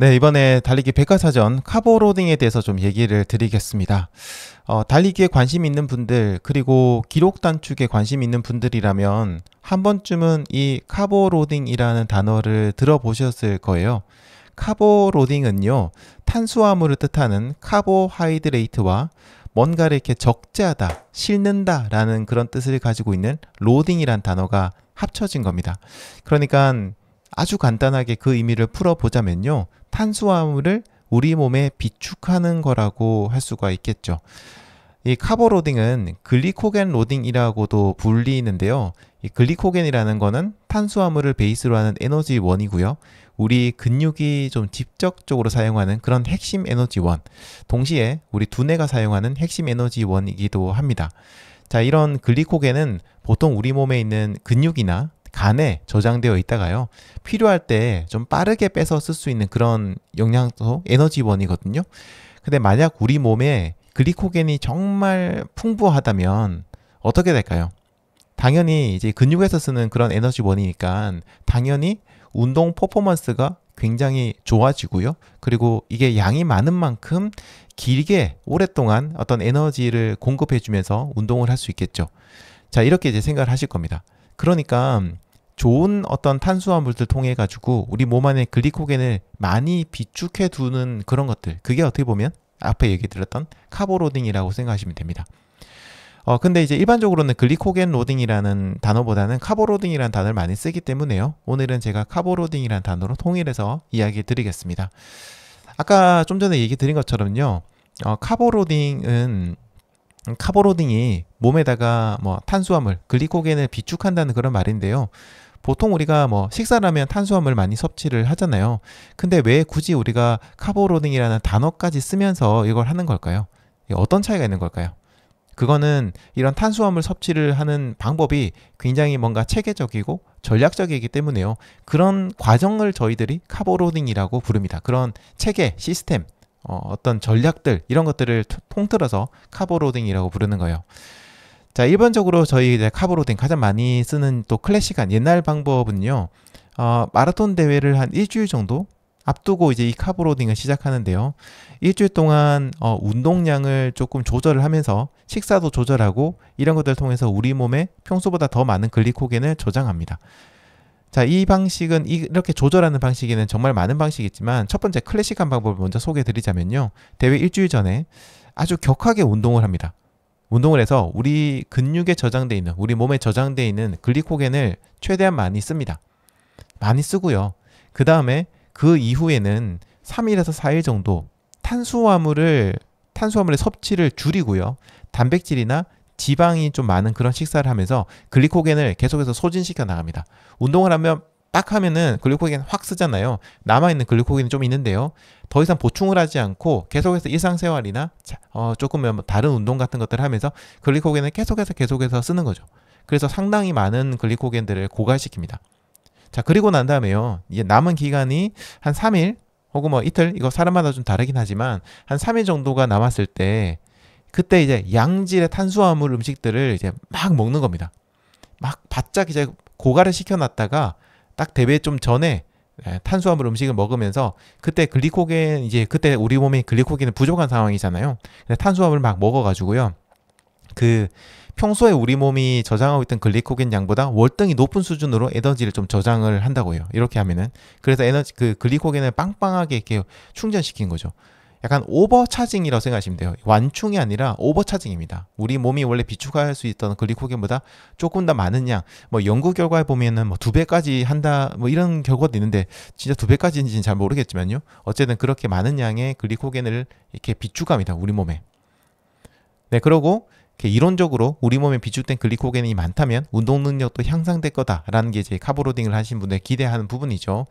네, 이번에 달리기 백과사전 카보로딩에 대해서 좀 얘기를 드리겠습니다. 어, 달리기에 관심 있는 분들, 그리고 기록 단축에 관심 있는 분들이라면 한 번쯤은 이 카보로딩이라는 단어를 들어보셨을 거예요. 카보로딩은요, 탄수화물을 뜻하는 카보하이드레이트와 뭔가를 이렇게 적재하다, 싣는다 라는 그런 뜻을 가지고 있는 로딩이란 단어가 합쳐진 겁니다. 그러니까 아주 간단하게 그 의미를 풀어보자면요. 탄수화물을 우리 몸에 비축하는 거라고 할 수가 있겠죠. 이 카보로딩은 글리코겐 로딩이라고도 불리는데요. 이 글리코겐이라는 거는 탄수화물을 베이스로 하는 에너지원이고요. 우리 근육이 좀 직접적으로 사용하는 그런 핵심 에너지원, 동시에 우리 두뇌가 사용하는 핵심 에너지원이기도 합니다. 자, 이런 글리코겐은 보통 우리 몸에 있는 근육이나 간에 저장되어 있다가요. 필요할 때 좀 빠르게 빼서 쓸 수 있는 그런 영양소, 에너지원이거든요. 근데 만약 우리 몸에 글리코겐이 정말 풍부하다면 어떻게 될까요? 당연히 이제 근육에서 쓰는 그런 에너지원이니까 당연히 운동 퍼포먼스가 굉장히 좋아지고요. 그리고 이게 양이 많은 만큼 길게 오랫동안 어떤 에너지를 공급해주면서 운동을 할 수 있겠죠. 자, 이렇게 이제 생각을 하실 겁니다. 그러니까 좋은 어떤 탄수화물들 통해 가지고 우리 몸 안에 글리코겐을 많이 비축해 두는 그런 것들 그게 어떻게 보면 앞에 얘기 드렸던 카보로딩이라고 생각하시면 됩니다. 어 근데 이제 일반적으로는 글리코겐 로딩이라는 단어보다는 카보로딩이라는 단어를 많이 쓰기 때문에요. 오늘은 제가 카보로딩이라는 단어로 통일해서 이야기 드리겠습니다. 아까 좀 전에 얘기 드린 것처럼요. 어, 카보로딩은 카보로딩이 몸에다가 뭐 탄수화물, 글리코겐을 비축한다는 그런 말인데요. 보통 우리가 뭐 식사를 하면 탄수화물 많이 섭취를 하잖아요. 근데 왜 굳이 우리가 카보로딩이라는 단어까지 쓰면서 이걸 하는 걸까요? 어떤 차이가 있는 걸까요? 그거는 이런 탄수화물 섭취를 하는 방법이 굉장히 뭔가 체계적이고 전략적이기 때문에요. 그런 과정을 저희들이 카보로딩이라고 부릅니다. 그런 체계, 시스템, 어, 떤 전략들 이런 것들을 통틀어서 카보로딩이라고 부르는 거예요. 자, 일반적으로 저희 이제 카보로딩 가장 많이 쓰는 또 클래식한 옛날 방법은요. 어, 마라톤 대회를 한 일주일 정도 앞두고 이제 이 카보로딩을 시작하는데요. 일주일 동안 어, 운동량을 조금 조절을 하면서 식사도 조절하고 이런 것들을 통해서 우리 몸에 평소보다 더 많은 글리코겐을 저장합니다. 자, 이 방식은 이렇게 조절하는 방식에는 정말 많은 방식이 있지만 첫 번째 클래식한 방법을 먼저 소개해 드리자면요. 대회 일주일 전에 아주 격하게 운동을 합니다. 운동을 해서 우리 근육에 저장돼 있는 우리 몸에 저장돼 있는 글리코겐을 최대한 많이 씁니다. 많이 쓰고요. 그 다음에 그 이후에는 3일에서 4일 정도 탄수화물을 탄수화물의 섭취를 줄이고요. 단백질이나 지방이 좀 많은 그런 식사를 하면서 글리코겐을 계속해서 소진시켜 나갑니다. 운동을 하면 빡 하면은 글리코겐 확 쓰잖아요. 남아있는 글리코겐이 좀 있는데요. 더 이상 보충을 하지 않고 계속해서 일상생활이나 어, 조금 뭐 다른 운동 같은 것들을 하면서 글리코겐을 계속해서 계속해서 쓰는 거죠. 그래서 상당히 많은 글리코겐들을 고갈시킵니다. 자, 그리고 난 다음에요. 이제 남은 기간이 한 3일 혹은 뭐 이틀, 이거 사람마다 좀 다르긴 하지만 한 3일 정도가 남았을 때 그때 이제 양질의 탄수화물 음식들을 이제 막 먹는 겁니다. 막 바짝 이제 고갈을 시켜놨다가 딱 대회 좀 전에 예, 탄수화물 음식을 먹으면서 그때 글리코겐 이제 그때 우리 몸이 글리코겐이 부족한 상황이잖아요. 탄수화물 막 먹어가지고요. 그 평소에 우리 몸이 저장하고 있던 글리코겐 양보다 월등히 높은 수준으로 에너지를 좀 저장을 한다고 해요. 이렇게 하면은 그래서 에너지 그 글리코겐을 빵빵하게 이렇게 충전시킨 거죠. 약간 오버차징이라고 생각하시면 돼요. 완충이 아니라 오버차징입니다. 우리 몸이 원래 비축할 수 있던 글리코겐보다 조금 더 많은 양, 뭐 연구 결과에 보면은 뭐두 배까지 한다, 뭐 이런 결과도 있는데 진짜 두 배까지인지는 잘 모르겠지만요. 어쨌든 그렇게 많은 양의 글리코겐을 이렇게 비축합니다. 우리 몸에. 네, 그러고 이론적으로 우리 몸에 비축된 글리코겐이 많다면 운동 능력도 향상될 거다라는 게 이제 카보로딩을 하신 분들 기대하는 부분이죠.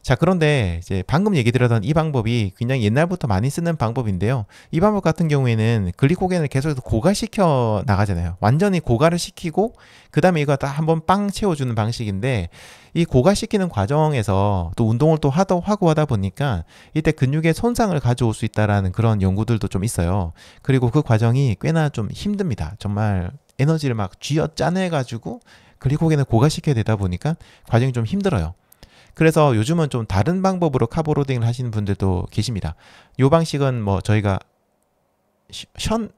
자, 그런데 이제 방금 얘기 드렸던 이 방법이 그냥 옛날부터 많이 쓰는 방법인데요. 이 방법 같은 경우에는 글리코겐을 계속해서 고가시켜 나가잖아요. 완전히 고가를 시키고 그다음에 이거 다 한번 빵 채워주는 방식인데 이 고갈시키는 과정에서 또 운동을 또 하도 하고 하다 보니까 이때 근육에 손상을 가져올 수 있다라는 그런 연구들도 좀 있어요. 그리고 그 과정이 꽤나 좀 힘듭니다. 정말 에너지를 막 쥐어 짜내가지고 글리코겐을 고갈시켜야 되다 보니까 과정이 좀 힘들어요. 그래서 요즘은 좀 다른 방법으로 카보로딩을 하시는 분들도 계십니다. 요 방식은 뭐 저희가 션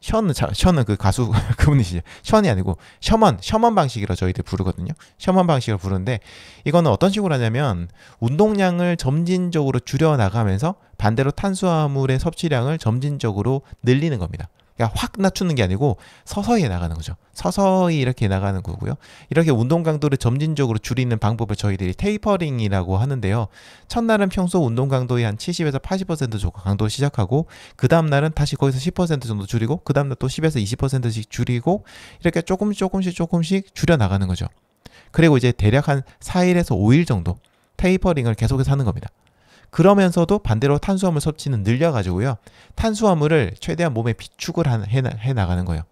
션, 션은 그 가수 그분이시죠. 션이 아니고 셔먼, 셔먼 방식이라 저희들 부르거든요. 셔먼 방식을 부르는데 이거는 어떤 식으로 하냐면 운동량을 점진적으로 줄여 나가면서 반대로 탄수화물의 섭취량을 점진적으로 늘리는 겁니다. 그러니까 확 낮추는 게 아니고 서서히 나가는 거죠. 서서히 이렇게 나가는 거고요. 이렇게 운동 강도를 점진적으로 줄이는 방법을 저희들이 테이퍼링이라고 하는데요. 첫날은 평소 운동 강도의 한 70에서 80% 정도 강도 를 시작하고 그 다음 날은 다시 거기서 10% 정도 줄이고 그 다음 날 또 10에서 20%씩 줄이고 이렇게 조금 조금씩 조금씩 줄여 나가는 거죠. 그리고 이제 대략 한 4일에서 5일 정도 테이퍼링을 계속해서 하는 겁니다. 그러면서도 반대로 탄수화물 섭취는 늘려가지고요. 탄수화물을 최대한 몸에 비축을 해 나가는 거예요.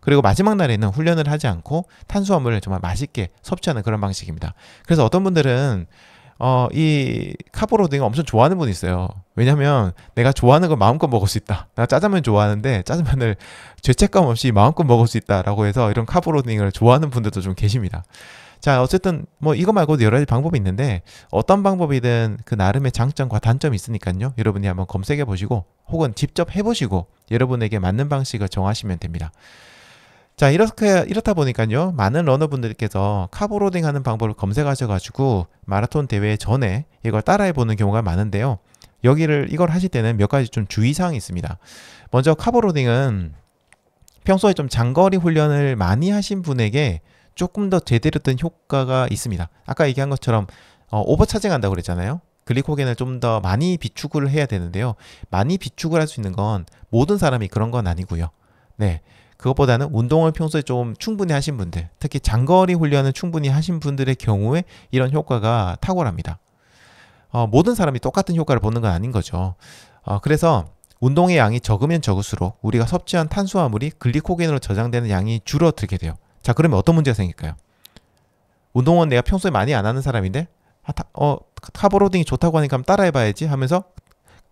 그리고 마지막 날에는 훈련을 하지 않고 탄수화물을 정말 맛있게 섭취하는 그런 방식입니다. 그래서 어떤 분들은 어, 이 카보로딩을 엄청 좋아하는 분이 있어요. 왜냐면 내가 좋아하는 걸 마음껏 먹을 수 있다. 나 짜장면 좋아하는데 짜장면을 죄책감 없이 마음껏 먹을 수 있다라고 해서 이런 카보로딩을 좋아하는 분들도 좀 계십니다. 자, 어쨌든 뭐 이거 말고도 여러 가지 방법이 있는데 어떤 방법이든 그 나름의 장점과 단점이 있으니까요. 여러분이 한번 검색해 보시고 혹은 직접 해 보시고 여러분에게 맞는 방식을 정하시면 됩니다. 자, 이렇게 이렇다 보니까요. 많은 러너분들께서 카보로딩 하는 방법을 검색하셔 가지고 마라톤 대회 전에 이걸 따라해 보는 경우가 많은데요. 여기를 이걸 하실 때는 몇 가지 좀 주의사항이 있습니다. 먼저 카보로딩은 평소에 좀 장거리 훈련을 많이 하신 분에게 조금 더 제대로 된 효과가 있습니다. 아까 얘기한 것처럼 어, 오버차징한다고 그랬잖아요. 글리코겐을 좀 더 많이 비축을 해야 되는데요. 많이 비축을 할 수 있는 건 모든 사람이 그런 건 아니고요. 네. 그것보다는 운동을 평소에 좀 충분히 하신 분들, 특히 장거리 훈련을 충분히 하신 분들의 경우에 이런 효과가 탁월합니다. 어, 모든 사람이 똑같은 효과를 보는 건 아닌 거죠. 어, 그래서 운동의 양이 적으면 적을수록 우리가 섭취한 탄수화물이 글리코겐으로 저장되는 양이 줄어들게 돼요. 자, 그러면 어떤 문제가 생길까요? 운동은 내가 평소에 많이 안 하는 사람인데 아, 타, 어, 카보로딩이 좋다고 하니까 따라해봐야지 하면서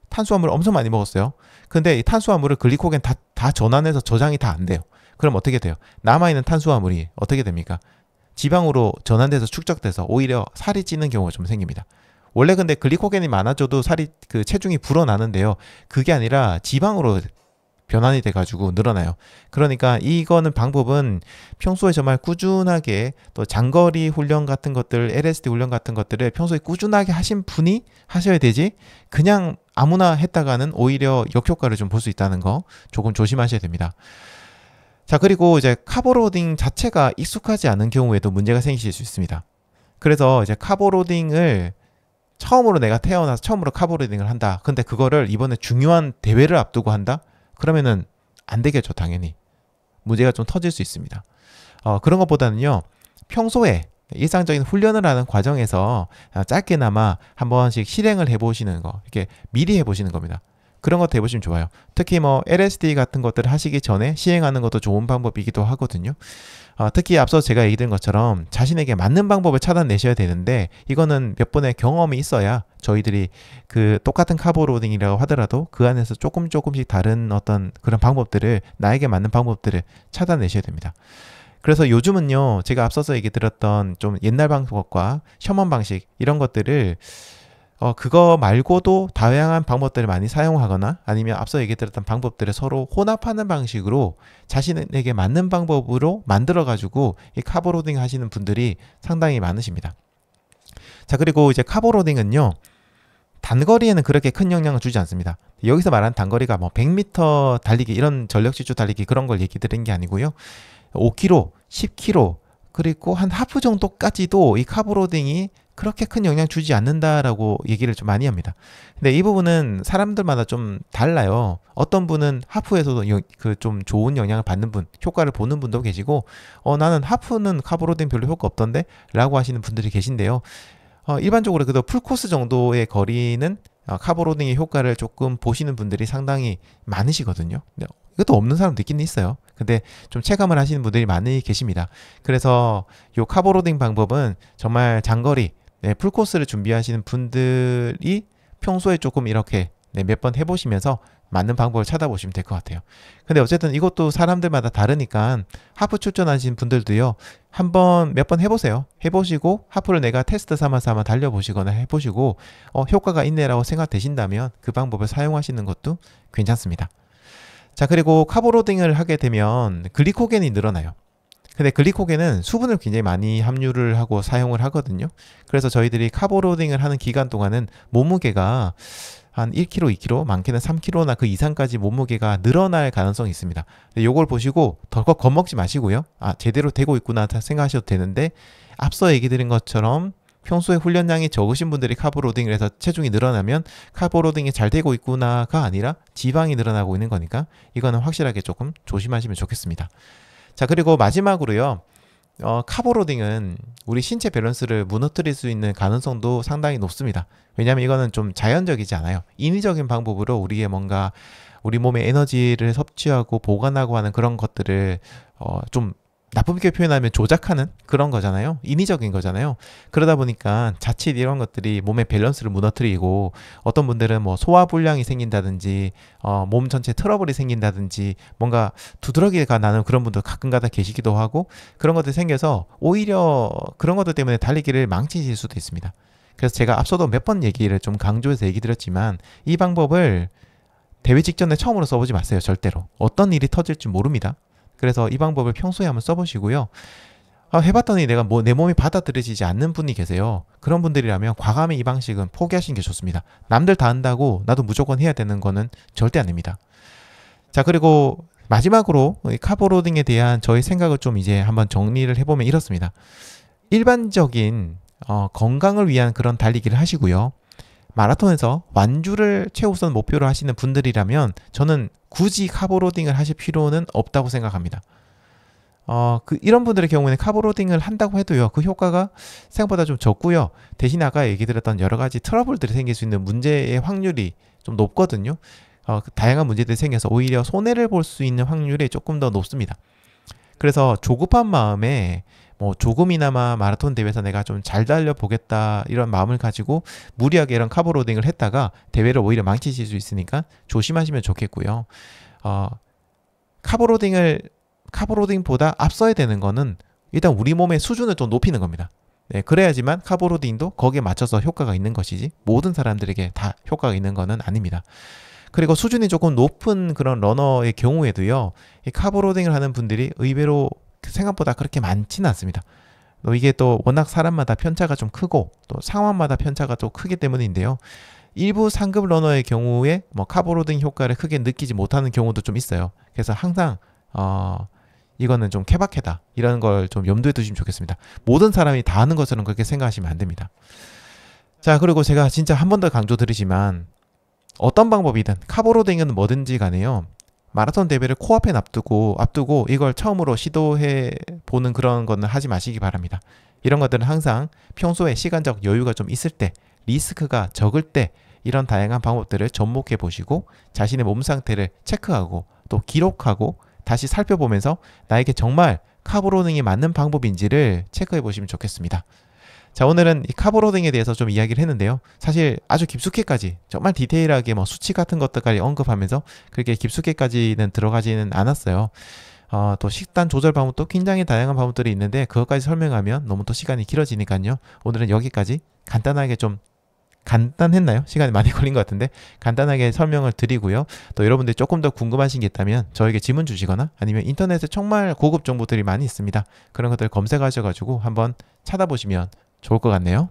탄수화물을 엄청 많이 먹었어요. 근데 이 탄수화물을 글리코겐 다, 다 전환해서 저장이 다 안 돼요. 그럼 어떻게 돼요? 남아있는 탄수화물이 어떻게 됩니까? 지방으로 전환돼서 축적돼서 오히려 살이 찌는 경우가 좀 생깁니다. 원래 근데 글리코겐이 많아져도 살이 그 체중이 불어나는데요. 그게 아니라 지방으로 변환이 돼가지고 늘어나요. 그러니까 이거는 방법은 평소에 정말 꾸준하게 또 장거리 훈련 같은 것들, LSD 훈련 같은 것들을 평소에 꾸준하게 하신 분이 하셔야 되지 그냥 아무나 했다가는 오히려 역효과를 좀 볼 수 있다는 거 조금 조심하셔야 됩니다. 자, 그리고 이제 카보로딩 자체가 익숙하지 않은 경우에도 문제가 생기실 수 있습니다. 그래서 이제 카보로딩을 처음으로 내가 태어나서 처음으로 카보로딩을 한다. 근데 그거를 이번에 중요한 대회를 앞두고 한다? 그러면은 안 되겠죠, 당연히. 문제가 좀 터질 수 있습니다. 어, 그런 것보다는요, 평소에 일상적인 훈련을 하는 과정에서 아, 짧게나마 한 번씩 실행을 해보시는 거, 이렇게 미리 해보시는 겁니다. 그런 것도 해보시면 좋아요. 특히 뭐 LSD 같은 것들 하시기 전에 시행하는 것도 좋은 방법이기도 하거든요. 어, 특히 앞서 제가 얘기 드린 것처럼 자신에게 맞는 방법을 찾아내셔야 되는데 이거는 몇 번의 경험이 있어야 저희들이 그 똑같은 카보로딩이라고 하더라도 그 안에서 조금 조금씩 다른 어떤 그런 방법들을 나에게 맞는 방법들을 찾아내셔야 됩니다. 그래서 요즘은요, 제가 앞서서 얘기 드렸던 좀 옛날 방법과 셔먼 방식, 이런 것들을 어, 그거 말고도 다양한 방법들을 많이 사용하거나 아니면 앞서 얘기드렸던 방법들을 서로 혼합하는 방식으로 자신에게 맞는 방법으로 만들어가지고 이 카보로딩 하시는 분들이 상당히 많으십니다. 자, 그리고 이제 카보로딩은요, 단거리에는 그렇게 큰 영향을 주지 않습니다. 여기서 말한 단거리가 뭐 100m 달리기 이런 전력지주 달리기 그런 걸 얘기 드린 게 아니고요. 5km, 10km 그리고 한 하프 정도까지도 이 카보로딩이 그렇게 큰 영향 주지 않는다라고 얘기를 좀 많이 합니다. 근데 이 부분은 사람들마다 좀 달라요. 어떤 분은 하프에서도 그 좀 좋은 영향을 받는 분, 효과를 보는 분도 계시고, 어, 나는 하프는 카보로딩 별로 효과 없던데? 라고 하시는 분들이 계신데요. 어, 일반적으로 그래도 풀코스 정도의 거리는 어, 카보로딩의 효과를 조금 보시는 분들이 상당히 많으시거든요. 이것도 없는 사람도 있긴 있어요. 근데 좀 체감을 하시는 분들이 많이 계십니다. 그래서 요 카보로딩 방법은 정말 장거리 네, 풀코스를 준비하시는 분들이 평소에 조금 이렇게 네, 몇번 해보시면서 맞는 방법을 찾아보시면 될 것 같아요. 근데 어쨌든 이것도 사람들마다 다르니까 하프 출전하신 분들도요. 한 번 몇 번 해보세요. 해보시고 하프를 내가 테스트 삼아서 한번 달려보시거나 해보시고 어, 효과가 있네라고 생각되신다면 그 방법을 사용하시는 것도 괜찮습니다. 자 그리고 카보로딩을 하게 되면 글리코겐이 늘어나요. 근데 글리코겐은 수분을 굉장히 많이 함유를 하고 사용을 하거든요. 그래서 저희들이 카보로딩을 하는 기간 동안은 몸무게가 한 1kg, 2kg, 많게는 3kg나 그 이상까지 몸무게가 늘어날 가능성이 있습니다. 요걸 보시고 덜컥 겁먹지 마시고요. 아, 제대로 되고 있구나 생각하셔도 되는데 앞서 얘기 드린 것처럼 평소에 훈련량이 적으신 분들이 카보로딩을 해서 체중이 늘어나면 카보로딩이 잘 되고 있구나가 아니라 지방이 늘어나고 있는 거니까 이거는 확실하게 조금 조심하시면 좋겠습니다. 자, 그리고 마지막으로요. 어, 카보로딩은 우리 신체 밸런스를 무너뜨릴 수 있는 가능성도 상당히 높습니다. 왜냐하면 이거는 좀 자연적이지 않아요. 인위적인 방법으로 우리의 뭔가 우리 몸의 에너지를 섭취하고 보관하고 하는 그런 것들을 어, 좀 나쁘게 표현하면 조작하는 그런 거잖아요. 인위적인 거잖아요. 그러다 보니까 자칫 이런 것들이 몸의 밸런스를 무너뜨리고 어떤 분들은 뭐 소화불량이 생긴다든지 어, 몸 전체 트러블이 생긴다든지 뭔가 두드러기가 나는 그런 분들 가끔가다 계시기도 하고 그런 것들 이 생겨서 오히려 그런 것들 때문에 달리기를 망치실 수도 있습니다. 그래서 제가 앞서도 몇 번 얘기를 좀 강조해서 얘기 드렸지만 이 방법을 대회 직전에 처음으로 써보지 마세요. 절대로. 어떤 일이 터질지 모릅니다. 그래서 이 방법을 평소에 한번 써보시고요. 아, 해봤더니 내가 뭐 내 몸이 받아들여지지 않는 분이 계세요. 그런 분들이라면 과감히 이 방식은 포기하시는 게 좋습니다. 남들 다 한다고 나도 무조건 해야 되는 거는 절대 아닙니다. 자 그리고 마지막으로 카보로딩에 대한 저희 생각을 좀 이제 한번 정리를 해보면 이렇습니다. 일반적인 어, 건강을 위한 그런 달리기를 하시고요. 마라톤에서 완주를 최우선 목표로 하시는 분들이라면 저는 굳이 카보로딩을 하실 필요는 없다고 생각합니다. 어, 그 이런 분들의 경우에는 카보로딩을 한다고 해도요. 그 효과가 생각보다 좀 적고요. 대신 아까 얘기 드렸던 여러 가지 트러블들이 생길 수 있는 문제의 확률이 좀 높거든요. 어, 그 다양한 문제들이 생겨서 오히려 손해를 볼 수 있는 확률이 조금 더 높습니다. 그래서 조급한 마음에 뭐 조금이나마 마라톤 대회에서 내가 좀 잘 달려 보겠다 이런 마음을 가지고 무리하게 이런 카보로딩을 했다가 대회를 오히려 망치실 수 있으니까 조심하시면 좋겠고요. 어, 카보로딩을 카보로딩보다 앞서야 되는 거는 일단 우리 몸의 수준을 좀 높이는 겁니다. 네, 그래야지만 카보로딩도 거기에 맞춰서 효과가 있는 것이지 모든 사람들에게 다 효과가 있는 거는 아닙니다. 그리고 수준이 조금 높은 그런 러너의 경우에도요, 이 카보로딩을 하는 분들이 의외로 생각보다 그렇게 많지는 않습니다. 또 이게 또 워낙 사람마다 편차가 좀 크고 또 상황마다 편차가 또 크기 때문인데요. 일부 상급 러너의 경우에 뭐 카보로딩 효과를 크게 느끼지 못하는 경우도 좀 있어요. 그래서 항상 어 이거는 좀 케바케다 이런 걸 좀 염두에 두시면 좋겠습니다. 모든 사람이 다 하는 것처럼 그렇게 생각하시면 안 됩니다. 자 그리고 제가 진짜 한 번 더 강조드리지만 어떤 방법이든 카보로딩은 뭐든지 간에요. 마라톤 대뷔를 코앞에 앞두고 앞두고 이걸 처음으로 시도해 보는 그런 거는 하지 마시기 바랍니다. 이런 것들은 항상 평소에 시간적 여유가 좀 있을 때, 리스크가 적을 때 이런 다양한 방법들을 접목해 보시고 자신의 몸 상태를 체크하고 또 기록하고 다시 살펴보면서 나에게 정말 카보로닝이 맞는 방법인지를 체크해 보시면 좋겠습니다. 자 오늘은 이 카보로딩에 대해서 좀 이야기를 했는데요 사실 아주 깊숙이까지 정말 디테일하게 뭐 수치 같은 것들까지 언급하면서 그렇게 깊숙이까지는 들어가지는 않았어요 어, 또 식단 조절 방법도 굉장히 다양한 방법들이 있는데 그것까지 설명하면 너무 또 시간이 길어지니까요 오늘은 여기까지 간단하게 좀 간단했나요? 시간이 많이 걸린 것 같은데 간단하게 설명을 드리고요. 또 여러분들이 조금 더 궁금하신 게 있다면 저에게 질문 주시거나 아니면 인터넷에 정말 고급 정보들이 많이 있습니다. 그런 것들 검색하셔가지고 한번 찾아보시면 좋을 것 같네요.